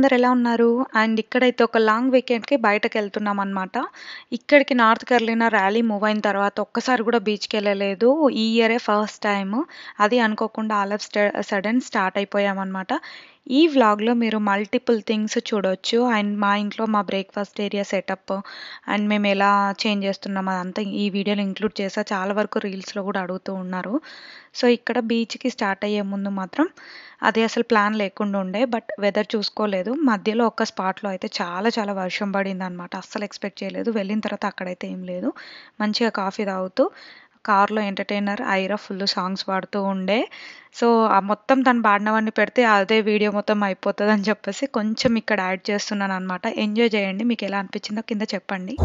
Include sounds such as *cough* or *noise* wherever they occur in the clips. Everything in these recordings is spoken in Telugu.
అందరు ఎలా ఉన్నారు అండ్ ఇక్కడైతే ఒక లాంగ్ వీకెండ్కి బయటకు వెళ్తున్నాం అనమాట ఇక్కడికి నార్త్ కర్లీనా ర్యాలీ మూవ్ అయిన తర్వాత ఒక్కసారి కూడా బీచ్కి వెళ్ళలేదు ఈ ఇయరే ఫస్ట్ టైం అది అనుకోకుండా ఆల్ ఆఫ్ సడన్ స్టార్ట్ అయిపోయామన్నమాట ఈ వ్లాగ్లో మీరు మల్టిపుల్ థింగ్స్ చూడొచ్చు అండ్ మా ఇంట్లో మా బ్రేక్ఫాస్ట్ ఏరియా సెటప్ అండ్ మేము ఎలా చేంజ్ చేస్తున్నాం అదంతా ఈ వీడియోలో ఇంక్లూడ్ చేసా చాలా వరకు రీల్స్లో కూడా అడుగుతూ ఉన్నారు సో ఇక్కడ బీచ్కి స్టార్ట్ అయ్యే ముందు మాత్రం అది అసలు ప్లాన్ లేకుండా ఉండే బట్ వెదర్ చూసుకోలేదు మధ్యలో ఒక్క స్పాట్లో అయితే చాలా చాలా వర్షం పడింది అనమాట అస్సలు ఎక్స్పెక్ట్ చేయలేదు వెళ్ళిన తర్వాత అక్కడైతే ఏం లేదు మంచిగా కాఫీ తాగుతూ కార్లో ఎంటర్టైనర్ ఐరా ఫుల్ సాంగ్స్ పాడుతూ ఉండే సో ఆ మొత్తం తను పాడినవన్నీ పెడితే అదే వీడియో మొత్తం అయిపోతుంది అని చెప్పేసి కొంచెం ఇక్కడ యాడ్ చేస్తున్నాను అనమాట ఎంజాయ్ చేయండి మీకు ఎలా అనిపించిందో కింద చెప్పండి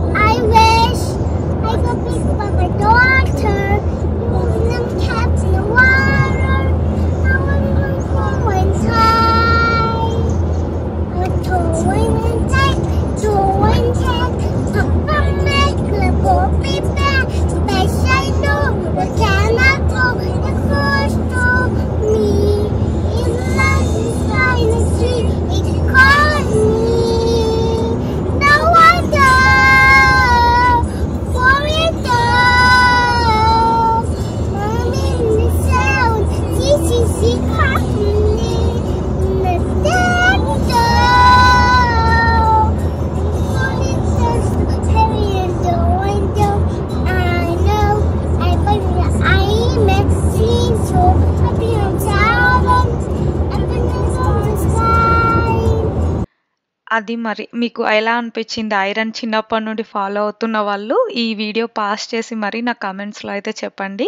అది మరి మీకు ఎలా అనిపించింది ఐరన్ చిన్నప్పటి నుండి ఫాలో అవుతున్న వాళ్ళు ఈ వీడియో పాస్ చేసి మరి నా కమెంట్స్లో అయితే చెప్పండి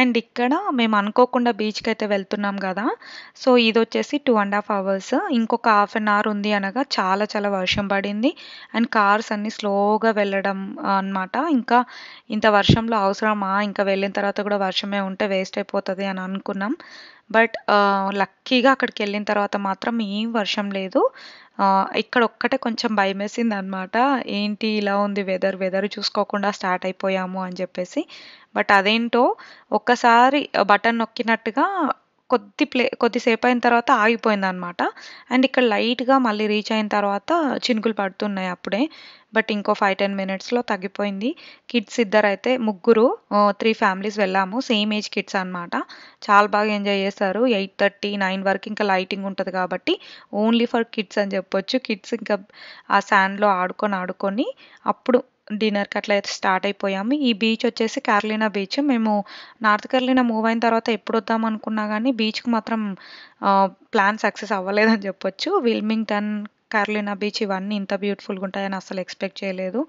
అండ్ ఇక్కడ మేము అనుకోకుండా బీచ్కి అయితే వెళ్తున్నాం కదా సో ఇది వచ్చేసి టూ అండ్ హాఫ్ అవర్స్ ఇంకొక హాఫ్ అన్ అవర్ ఉంది అనగా చాలా చాలా వర్షం పడింది అండ్ కార్స్ అన్నీ స్లోగా వెళ్ళడం అనమాట ఇంకా ఇంత వర్షంలో అవసరమా ఇంకా వెళ్ళిన తర్వాత కూడా వర్షమే ఉంటే వేస్ట్ అయిపోతుంది అని అనుకున్నాం బట్ లక్కీగా అక్కడికి వెళ్ళిన తర్వాత మాత్రం ఏం వర్షం లేదు ఇక్కడ ఒక్కటే కొంచెం భయం వేసింది అనమాట ఏంటి ఇలా ఉంది వెదర్ వెదర్ చూసుకోకుండా స్టార్ట్ అయిపోయాము అని చెప్పేసి బట్ అదేంటో ఒక్కసారి బటన్ నొక్కినట్టుగా కొద్ది ప్లే కొద్దిసేపు అయిన తర్వాత ఆగిపోయింది అనమాట అండ్ ఇక్కడ లైట్గా మళ్ళీ రీచ్ అయిన తర్వాత చినుకులు పడుతున్నాయి అప్పుడే బట్ ఇంకో ఫైవ్ టెన్ మినిట్స్లో తగ్గిపోయింది కిడ్స్ ఇద్దరు అయితే ముగ్గురు త్రీ ఫ్యామిలీస్ వెళ్ళాము సేమ్ ఏజ్ కిడ్స్ అనమాట చాలా బాగా ఎంజాయ్ చేశారు ఎయిట్ థర్టీ నైన్ వరకు ఇంకా లైటింగ్ ఉంటుంది కాబట్టి ఓన్లీ ఫర్ కిడ్స్ అని చెప్పొచ్చు కిడ్స్ ఇంకా ఆ శాండ్లో ఆడుకొని ఆడుకొని అప్పుడు డిన్నర్కి అట్లా అయితే స్టార్ట్ అయిపోయాము ఈ బీచ్ వచ్చేసి కార్లీనా బీచ్ మేము నార్త్ కర్లీనా మూవ్ అయిన తర్వాత ఎప్పుడు వద్దాం అనుకున్నా కానీ బీచ్కి మాత్రం ప్లాన్ సక్సెస్ అవ్వలేదని చెప్పొచ్చు విల్మింగ్టన్ కార్లీనా బీచ్ ఇవన్నీ ఇంత బ్యూటిఫుల్గా ఉంటాయని అసలు ఎక్స్పెక్ట్ చేయలేదు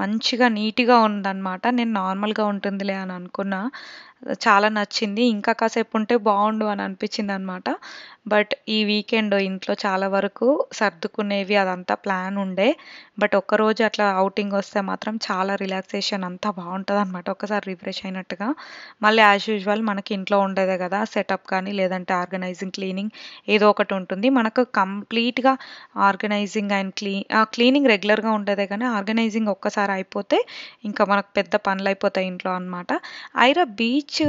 మంచిగా నీట్గా ఉందన్నమాట నేను నార్మల్గా ఉంటుందిలే అని అనుకున్నా చాలా నచ్చింది ఇంకా కాసేపు ఉంటే బాగుండు అని అనిపించింది అనమాట బట్ ఈ వీకెండ్ ఇంట్లో చాలా వరకు సర్దుకునేవి అదంతా ప్లాన్ ఉండే బట్ ఒక్కరోజు అట్లా అవుటింగ్ వస్తే మాత్రం చాలా రిలాక్సేషన్ అంతా బాగుంటుంది అనమాట ఒకసారి రిఫ్రెష్ అయినట్టుగా మళ్ళీ యాజ్ యూజువల్ మనకి ఇంట్లో ఉండేదే కదా సెటప్ కానీ లేదంటే ఆర్గనైజింగ్ క్లీనింగ్ ఏదో ఒకటి ఉంటుంది మనకు కంప్లీట్గా ఆర్గనైజింగ్ అండ్ క్లీ క్లీనింగ్ రెగ్యులర్గా ఉండేదే కానీ ఆర్గనైజింగ్ ఒక్కసారి ఒకసారి అయిపోతే ఇంకా మనకు పెద్ద పనులు అయిపోతాయి ఇంట్లో అనమాట ఐరా బీచ్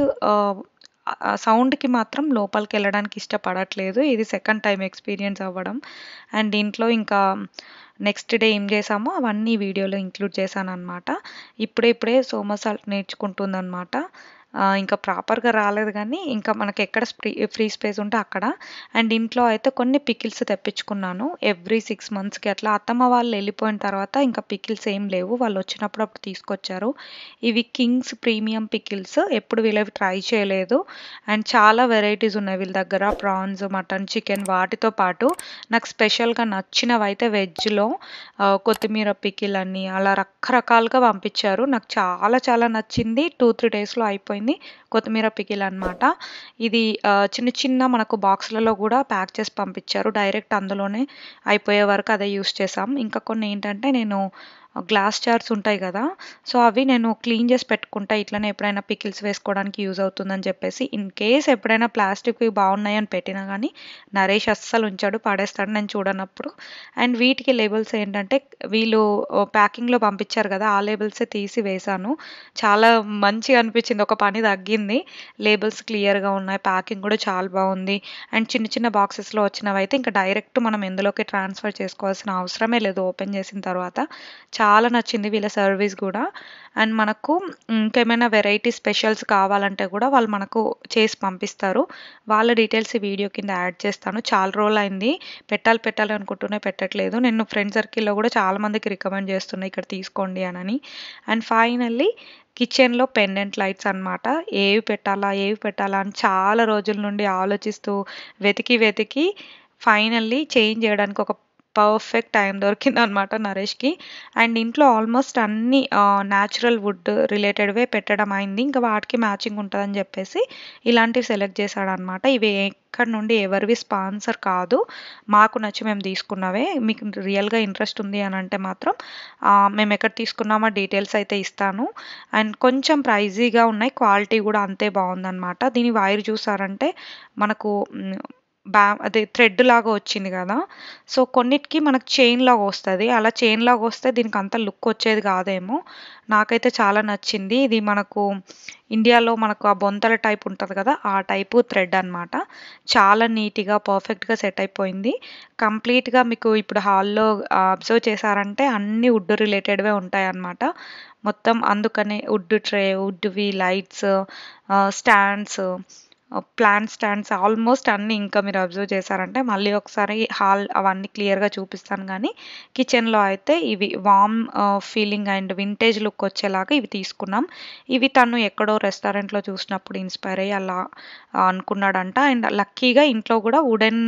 సౌండ్కి మాత్రం లోపలికి వెళ్ళడానికి ఇష్టపడట్లేదు ఇది సెకండ్ టైం ఎక్స్పీరియన్స్ అవ్వడం అండ్ ఇంట్లో ఇంకా నెక్స్ట్ డే ఏం చేసామో అవన్నీ వీడియోలో ఇంక్లూడ్ చేశాను అనమాట ఇప్పుడే ఇప్పుడే సోమసాల్ట్ అనమాట ఇంకా ప్రాపర్గా రాలేదు కానీ ఇంకా మనకి ఎక్కడ ఫ్రీ ఫ్రీ స్పేస్ ఉంటే అక్కడ అండ్ ఇంట్లో అయితే కొన్ని పికిల్స్ తెప్పించుకున్నాను ఎవ్రీ సిక్స్ మంత్స్కి అట్లా అత్తమ్మ వాళ్ళు వెళ్ళిపోయిన తర్వాత ఇంకా పికిల్స్ ఏం లేవు వాళ్ళు వచ్చినప్పుడు అప్పుడు తీసుకొచ్చారు ఇవి కింగ్స్ ప్రీమియం పికిల్స్ ఎప్పుడు వీళ్ళవి ట్రై చేయలేదు అండ్ చాలా వెరైటీస్ ఉన్నాయి వీళ్ళ దగ్గర ప్రాన్స్ మటన్ చికెన్ వాటితో పాటు నాకు స్పెషల్గా నచ్చినవి అయితే వెజ్లో కొత్తిమీర పికిల్ అని అలా రకరకాలుగా పంపించారు నాకు చాలా చాలా నచ్చింది టూ త్రీ డేస్లో అయిపోయింది అయిపోయింది కొత్తిమీర పికిల్ అనమాట ఇది చిన్న చిన్న మనకు బాక్స్లలో కూడా ప్యాక్ చేసి పంపించారు డైరెక్ట్ అందులోనే అయిపోయే వరకు అదే యూస్ చేసాం ఇంకా కొన్ని ఏంటంటే నేను గ్లాస్ జార్స్ ఉంటాయి కదా సో అవి నేను క్లీన్ చేసి పెట్టుకుంటా ఇట్లనే ఎప్పుడైనా పికిల్స్ వేసుకోవడానికి యూజ్ అవుతుందని చెప్పేసి ఇన్ కేస్ ఎప్పుడైనా ప్లాస్టిక్వి బాగున్నాయని పెట్టినా కానీ నరేష్ అస్సలు ఉంచాడు పడేస్తాడు నేను చూడనప్పుడు అండ్ వీటికి లేబుల్స్ ఏంటంటే వీళ్ళు ప్యాకింగ్లో పంపించారు కదా ఆ లేబుల్సే తీసి వేశాను చాలా మంచిగా అనిపించింది ఒక పని తగ్గింది లేబుల్స్ క్లియర్గా ఉన్నాయి ప్యాకింగ్ కూడా చాలా బాగుంది అండ్ చిన్న చిన్న బాక్సెస్లో వచ్చినవి అయితే ఇంకా డైరెక్ట్ మనం ఎందులోకి ట్రాన్స్ఫర్ చేసుకోవాల్సిన అవసరమే లేదు ఓపెన్ చేసిన తర్వాత చాలా చాలా నచ్చింది వీళ్ళ సర్వీస్ కూడా అండ్ మనకు ఇంకేమైనా వెరైటీ స్పెషల్స్ కావాలంటే కూడా వాళ్ళు మనకు చేసి పంపిస్తారు వాళ్ళ డీటెయిల్స్ ఈ వీడియో కింద యాడ్ చేస్తాను చాలా రోజులు అయింది పెట్టాలి పెట్టాలి అనుకుంటూనే పెట్టట్లేదు నేను ఫ్రెండ్ సర్కిల్లో కూడా చాలామందికి రికమెండ్ చేస్తున్నాను ఇక్కడ తీసుకోండి అని అండ్ ఫైనల్లీ కిచెన్లో పెండెంట్ లైట్స్ అనమాట ఏవి పెట్టాలా ఏవి పెట్టాలా అని చాలా రోజుల నుండి ఆలోచిస్తూ వెతికి వెతికి ఫైనల్లీ చేంజ్ చేయడానికి ఒక పర్ఫెక్ట్ టైం దొరికిందనమాట నరేష్కి అండ్ ఇంట్లో ఆల్మోస్ట్ అన్ని న్యాచురల్ వుడ్ రిలేటెడ్వే పెట్టడం అయింది ఇంకా వాటికి మ్యాచింగ్ ఉంటుందని చెప్పేసి ఇలాంటివి సెలెక్ట్ చేశాడనమాట ఇవి ఎక్కడి నుండి ఎవరివి స్పాన్సర్ కాదు మాకు నచ్చి మేము తీసుకున్నవే మీకు రియల్గా ఇంట్రెస్ట్ ఉంది అని అంటే మాత్రం మేము ఎక్కడ తీసుకున్నామో డీటెయిల్స్ అయితే ఇస్తాను అండ్ కొంచెం ప్రైజీగా ఉన్నాయి క్వాలిటీ కూడా అంతే బాగుందనమాట దీని వైర్ చూసారంటే మనకు బ్యా అదే థ్రెడ్ లాగా వచ్చింది కదా సో కొన్నిటికి మనకు చైన్ లాగా వస్తుంది అలా చైన్ లాగా వస్తే దీనికి అంత లుక్ వచ్చేది కాదేమో నాకైతే చాలా నచ్చింది ఇది మనకు ఇండియాలో మనకు ఆ బొంతల టైప్ ఉంటుంది కదా ఆ టైపు థ్రెడ్ అనమాట చాలా నీట్గా పర్ఫెక్ట్గా సెట్ అయిపోయింది కంప్లీట్గా మీకు ఇప్పుడు హాల్లో అబ్జర్వ్ చేశారంటే అన్నీ వుడ్ రిలేటెడ్వే ఉంటాయి అన్నమాట మొత్తం అందుకనే వుడ్ ట్రే వుడ్వి lights stands plan stands almost అన్నీ ఇంకా మీరు అబ్జర్వ్ చేశారంటే మళ్ళీ ఒకసారి హాల్ అవన్నీ క్లియర్గా చూపిస్తాను కానీ కిచెన్లో అయితే ఇవి warm feeling and vintage look వచ్చేలాగా ఇవి తీసుకున్నాం ఇవి తను ఎక్కడో రెస్టారెంట్లో చూసినప్పుడు ఇన్స్పైర్ అయ్యి అలా అనుకున్నాడంట అండ్ లక్కీగా ఇంట్లో కూడా వుడెన్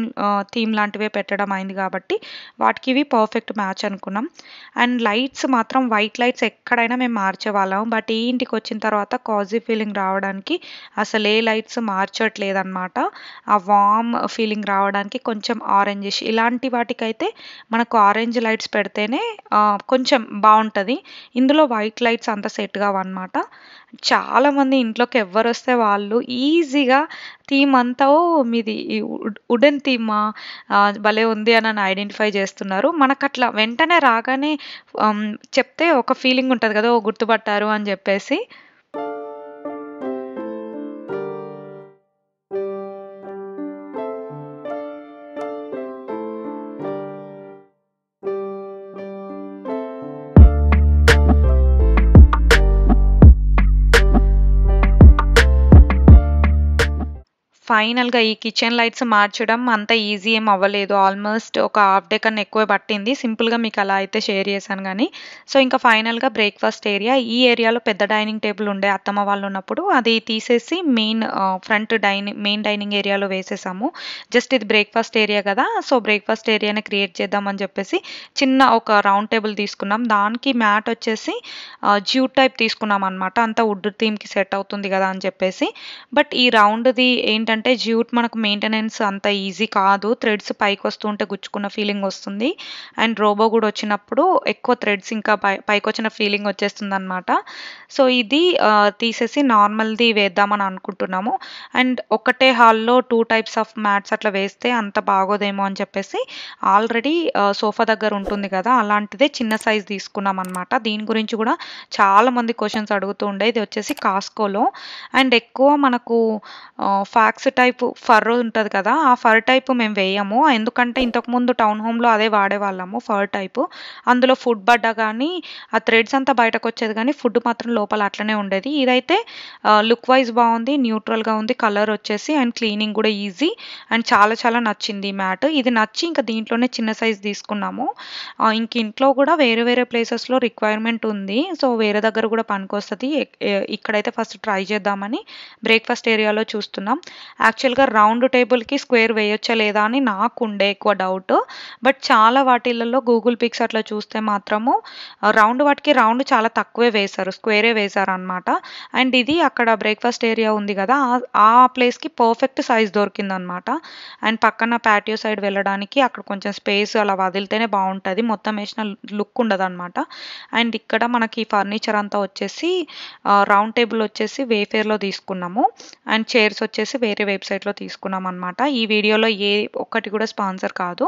థీమ్ లాంటివే పెట్టడం అయింది కాబట్టి వాటికి ఇవి పర్ఫెక్ట్ మ్యాచ్ అనుకున్నాం అండ్ లైట్స్ మాత్రం వైట్ లైట్స్ ఎక్కడైనా మేము మార్చేవాళ్ళం బట్ ఈ ఇంటికి వచ్చిన తర్వాత కాజీ ఫీలింగ్ రావడానికి అసలు ఏ లైట్స్ మార్చి అనమాట ఆ వామ్ ఫీలింగ్ రావడానికి కొంచెం ఆరెంజిష్ ఇలాంటి వాటికైతే మనకు ఆరెంజ్ లైట్స్ పెడితేనే కొంచెం బాగుంటుంది ఇందులో వైట్ లైట్స్ అంత సెట్ అనమాట చాలామంది ఇంట్లోకి ఎవ్వరు వస్తే వాళ్ళు ఈజీగా థీమ్ అంతా మీది ఉడెన్ థీమా భలే ఉంది అని నన్ను ఐడెంటిఫై చేస్తున్నారు మనకు అట్లా వెంటనే రాగానే చెప్తే ఒక ఫీలింగ్ ఉంటుంది కదా ఓ గుర్తుపట్టారు అని చెప్పేసి ఫైనల్గా ఈ కిచెన్ లైట్స్ మార్చడం అంత ఈజీ ఏం అవ్వలేదు ఆల్మోస్ట్ ఒక హాఫ్ డే కన్నా ఎక్కువ పట్టింది సింపుల్గా మీకు అలా అయితే షేర్ చేశాను కానీ సో ఇంకా ఫైనల్గా బ్రేక్ఫాస్ట్ ఏరియా ఈ ఏరియాలో పెద్ద డైనింగ్ టేబుల్ ఉండే అత్తమ్మ వాళ్ళు ఉన్నప్పుడు అది తీసేసి main front dining main dining ఏరియాలో వేసేసాము జస్ట్ ఇది బ్రేక్ఫాస్ట్ ఏరియా కదా సో బ్రేక్ఫాస్ట్ ఏరియాని క్రియేట్ చేద్దామని చెప్పేసి చిన్న ఒక రౌండ్ టేబుల్ తీసుకున్నాం దానికి మ్యాట్ వచ్చేసి జ్యూ టైప్ తీసుకున్నాం అనమాట అంతా వుడ్ థీమ్కి సెట్ అవుతుంది కదా అని చెప్పేసి బట్ ఈ రౌండ్ది ఏంటంటే ఎందుకంటే జ్యూట్ మనకు మెయింటెనెన్స్ అంత ఈజీ కాదు థ్రెడ్స్ పైకి వస్తుంటే గుచ్చుకున్న ఫీలింగ్ వస్తుంది అండ్ రోబో కూడా వచ్చినప్పుడు ఎక్కువ థ్రెడ్స్ ఇంకా పై పైకి వచ్చిన ఫీలింగ్ వచ్చేస్తుంది అనమాట సో ఇది తీసేసి నార్మల్ది వేద్దామని అనుకుంటున్నాము అండ్ ఒకటే హాల్లో టూ టైప్స్ ఆఫ్ మ్యాట్స్ అట్లా వేస్తే అంత బాగోదేమో అని చెప్పేసి ఆల్రెడీ సోఫా దగ్గర ఉంటుంది కదా అలాంటిదే చిన్న సైజ్ తీసుకున్నాం అనమాట దీని గురించి కూడా చాలా మంది క్వశ్చన్స్ అడుగుతూ ఉండే ఇది వచ్చేసి కాస్కోలో అండ్ ఎక్కువ మనకు ఫ్యాక్స్ టైపు ఫర్ ఉంటుంది కదా ఆ ఫర్ టైపు మేము వేయము ఎందుకంటే ఇంతకుముందు టౌన్ హోమ్లో అదే వాడేవాళ్ళము ఫర్ టైపు అందులో ఫుడ్ బడ్డ కానీ ఆ థ్రెడ్స్ అంతా బయటకు వచ్చేది కానీ ఫుడ్ మాత్రం లోపల అట్లనే ఉండేది ఇదైతే లుక్ వైజ్ బాగుంది న్యూట్రల్గా ఉంది కలర్ వచ్చేసి అండ్ క్లీనింగ్ కూడా ఈజీ అండ్ చాలా చాలా నచ్చింది మ్యాట్ ఇది నచ్చి ఇంకా దీంట్లోనే చిన్న సైజ్ తీసుకున్నాము ఇంక ఇంట్లో కూడా వేరే వేరే ప్లేసెస్లో రిక్వైర్మెంట్ ఉంది సో వేరే దగ్గర కూడా వస్తుంది ఇక్కడైతే ఫస్ట్ ట్రై చేద్దామని బ్రేక్ఫాస్ట్ ఏరియాలో చూస్తున్నాం యాక్చువల్గా రౌండ్ టేబుల్కి స్క్వేర్ వేయొచ్చా లేదా అని నాకు ఉండే ఎక్కువ డౌట్ బట్ చాలా వాటిలలో గూగుల్ పిక్స్ అట్లా చూస్తే మాత్రము రౌండ్ వాటికి రౌండ్ చాలా తక్కువే వేశారు స్క్వేరే వేశారు అనమాట అండ్ ఇది అక్కడ బ్రేక్ఫాస్ట్ ఏరియా ఉంది కదా ఆ ప్లేస్కి పర్ఫెక్ట్ సైజ్ దొరికిందనమాట అండ్ పక్కన ప్యాటియో సైడ్ వెళ్ళడానికి అక్కడ కొంచెం స్పేస్ అలా వదిలితేనే బాగుంటుంది మొత్తం వేసిన లుక్ ఉండదు అనమాట అండ్ ఇక్కడ మనకి ఫర్నిచర్ అంతా వచ్చేసి రౌండ్ టేబుల్ వచ్చేసి వేఫేర్లో తీసుకున్నాము అండ్ చైర్స్ వచ్చేసి వేరే వెబ్సైట్లో తీసుకున్నాం అనమాట ఈ వీడియోలో ఏ ఒక్కటి కూడా స్పాన్సర్ కాదు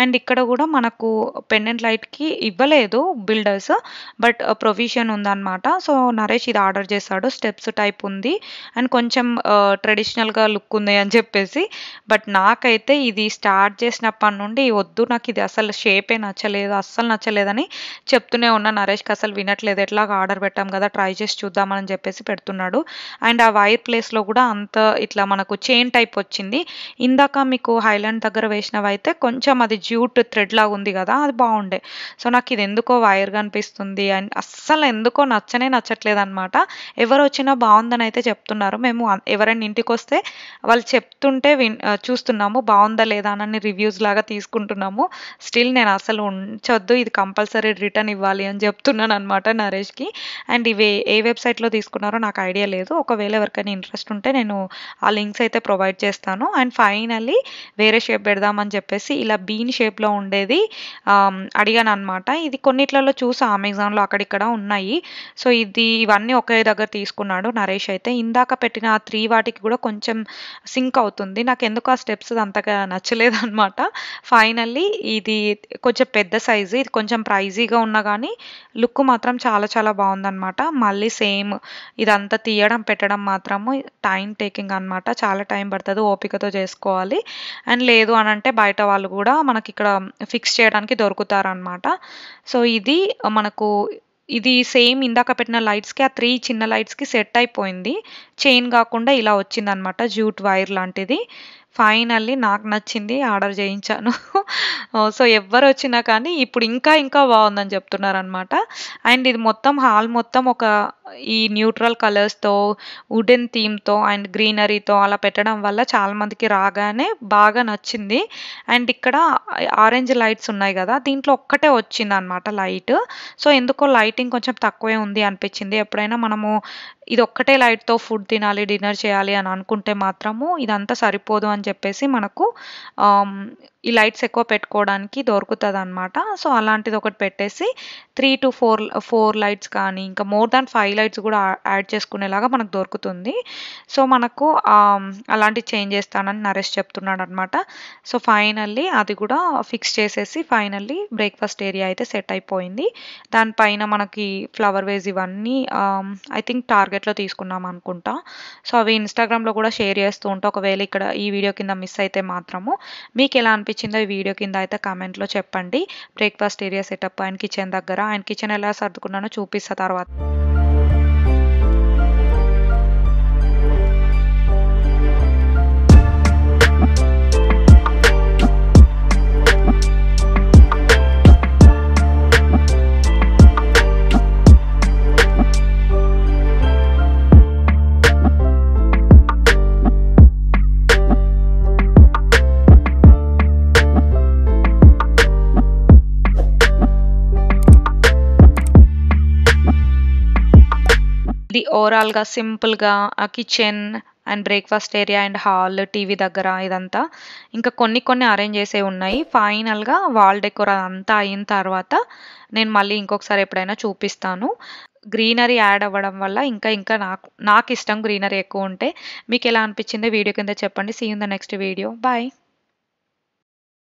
అండ్ ఇక్కడ కూడా మనకు పెండెంట్ లైట్కి ఇవ్వలేదు బిల్డర్స్ బట్ ప్రొవిజన్ ఉందన్నమాట సో నరేష్ ఇది ఆర్డర్ చేశాడు స్టెప్స్ టైప్ ఉంది అండ్ కొంచెం ట్రెడిషనల్గా లుక్ ఉంది అని చెప్పేసి బట్ నాకైతే ఇది స్టార్ట్ చేసినప్పటి నుండి వద్దు నాకు ఇది అసలు షేపే నచ్చలేదు అస్సలు నచ్చలేదని చెప్తూనే ఉన్నా నరేష్కి అసలు వినట్లేదు ఎట్లాగ ఆర్డర్ పెట్టాం కదా ట్రై చేసి చూద్దామని చెప్పేసి పెడుతున్నాడు అండ్ ఆ వైర్ ప్లేస్లో కూడా అంత ఇట్లా మనకు చైన్ టైప్ వచ్చింది ఇందాక మీకు హైలాండ్ దగ్గర వేసినవి అయితే కొంచెం అది జ్యూట్ థ్రెడ్ లాగా ఉంది కదా అది బాగుండే సో నాకు ఇది ఎందుకో వైర్గా అనిపిస్తుంది అండ్ అస్సలు ఎందుకో నచ్చనే నచ్చట్లేదు అనమాట ఎవరు వచ్చినా బాగుందని అయితే చెప్తున్నారు మేము ఎవరైనా ఇంటికి వస్తే వాళ్ళు చెప్తుంటే విన్ చూస్తున్నాము బాగుందా లేదా అని రివ్యూస్ లాగా తీసుకుంటున్నాము స్టిల్ నేను అసలు ఉంచొద్దు ఇది కంపల్సరీ రిటర్న్ ఇవ్వాలి అని చెప్తున్నాను అనమాట నరేష్కి అండ్ ఇవి ఏ వెబ్సైట్లో తీసుకున్నారో నాకు ఐడియా లేదు ఒకవేళ ఎవరికైనా ఇంట్రెస్ట్ ఉంటే నేను ఆ లింక్స్ అయితే అయితే ప్రొవైడ్ చేస్తాను అండ్ ఫైనల్లీ వేరే షేప్ పెడదామని చెప్పేసి ఇలా బీన్ షేప్లో ఉండేది అడిగాను అనమాట ఇది కొన్నిట్లలో చూసా అమెజాన్లో అక్కడిక్కడ ఉన్నాయి సో ఇది ఇవన్నీ ఒకే దగ్గర తీసుకున్నాడు నరేష్ అయితే ఇందాక పెట్టిన ఆ త్రీ వాటికి కూడా కొంచెం సింక్ అవుతుంది నాకు ఎందుకు ఆ స్టెప్స్ అంతగా నచ్చలేదు అనమాట ఫైనల్లీ ఇది కొంచెం పెద్ద సైజు ఇది కొంచెం ప్రైజీగా ఉన్నా కానీ లుక్ మాత్రం చాలా చాలా బాగుందన్నమాట మళ్ళీ సేమ్ ఇదంతా తీయడం పెట్టడం మాత్రము టైం టేకింగ్ అనమాట చాలా చాలా టైం పడుతుంది ఓపికతో చేసుకోవాలి అండ్ లేదు అని అంటే బయట వాళ్ళు కూడా మనకి ఇక్కడ ఫిక్స్ చేయడానికి దొరుకుతారనమాట సో ఇది మనకు ఇది సేమ్ ఇందాక పెట్టిన లైట్స్కి ఆ త్రీ చిన్న లైట్స్కి సెట్ అయిపోయింది చైన్ కాకుండా ఇలా వచ్చిందనమాట జ్యూట్ వైర్ లాంటిది ఫైనల్లీ నాకు నచ్చింది ఆర్డర్ చేయించాను *laughs* సో ఎవరు వచ్చినా కానీ ఇప్పుడు ఇంకా ఇంకా బాగుందని చెప్తున్నారనమాట అండ్ ఇది మొత్తం హాల్ మొత్తం ఒక ఈ న్యూట్రల్ కలర్స్తో వుడెన్ థీమ్తో అండ్ గ్రీనరీతో అలా పెట్టడం వల్ల చాలామందికి రాగానే బాగా నచ్చింది అండ్ ఇక్కడ ఆరెంజ్ లైట్స్ ఉన్నాయి కదా దీంట్లో ఒక్కటే వచ్చింది అనమాట లైట్ సో ఎందుకో లైటింగ్ కొంచెం తక్కువే ఉంది అనిపించింది ఎప్పుడైనా మనము ఇది ఒక్కటే లైట్తో ఫుడ్ తినాలి డిన్నర్ చేయాలి అని అనుకుంటే మాత్రము ఇదంతా సరిపోదు అని అని చెప్పేసి మనకు ఈ లైట్స్ ఎక్కువ పెట్టుకోవడానికి దొరుకుతుంది అనమాట సో అలాంటిది ఒకటి పెట్టేసి three to four four lights కానీ ఇంకా మోర్ దాన్ ఫైవ్ లైట్స్ కూడా యాడ్ చేసుకునేలాగా మనకు దొరుకుతుంది సో మనకు అలాంటివి చేంజ్ చేస్తానని నరేష్ చెప్తున్నాడు అనమాట సో ఫైనల్లీ అది కూడా ఫిక్స్ చేసేసి ఫైనల్లీ బ్రేక్ఫాస్ట్ ఏరియా అయితే సెట్ అయిపోయింది దానిపైన మనకి ఫ్లవర్ వేజ్ ఇవన్నీ ఐ థింక్ టార్గెట్లో తీసుకున్నాం అనుకుంటా సో అవి ఇన్స్టాగ్రామ్లో కూడా షేర్ చేస్తూ ఉంటా ఒకవేళ ఇక్కడ ఈ వీడియో వీడియో కింద మిస్ అయితే మాత్రము మీకు ఎలా అనిపించిందో ఈ వీడియో కింద అయితే కామెంట్లో చెప్పండి breakfast area setup and kitchen దగ్గర అండ్ కిచెన్ ఎలా సర్దుకున్నానో చూపిస్తా తర్వాత ఇది ఓవరాల్గా సింపుల్గా kitchen and breakfast area and hall TV దగ్గర ఇదంతా ఇంకా కొన్ని కొన్ని అరేంజ్ చేసే ఉన్నాయి ఫైనల్గా వాల్ డెకోర్ అంతా అయిన తర్వాత నేను మళ్ళీ ఇంకొకసారి ఎప్పుడైనా చూపిస్తాను గ్రీనరీ యాడ్ అవ్వడం వల్ల ఇంకా ఇంకా నాకు నాకు ఇష్టం గ్రీనరీ ఎక్కువ ఉంటే మీకు ఎలా అనిపించిందో వీడియో కింద చెప్పండి see in the next video bye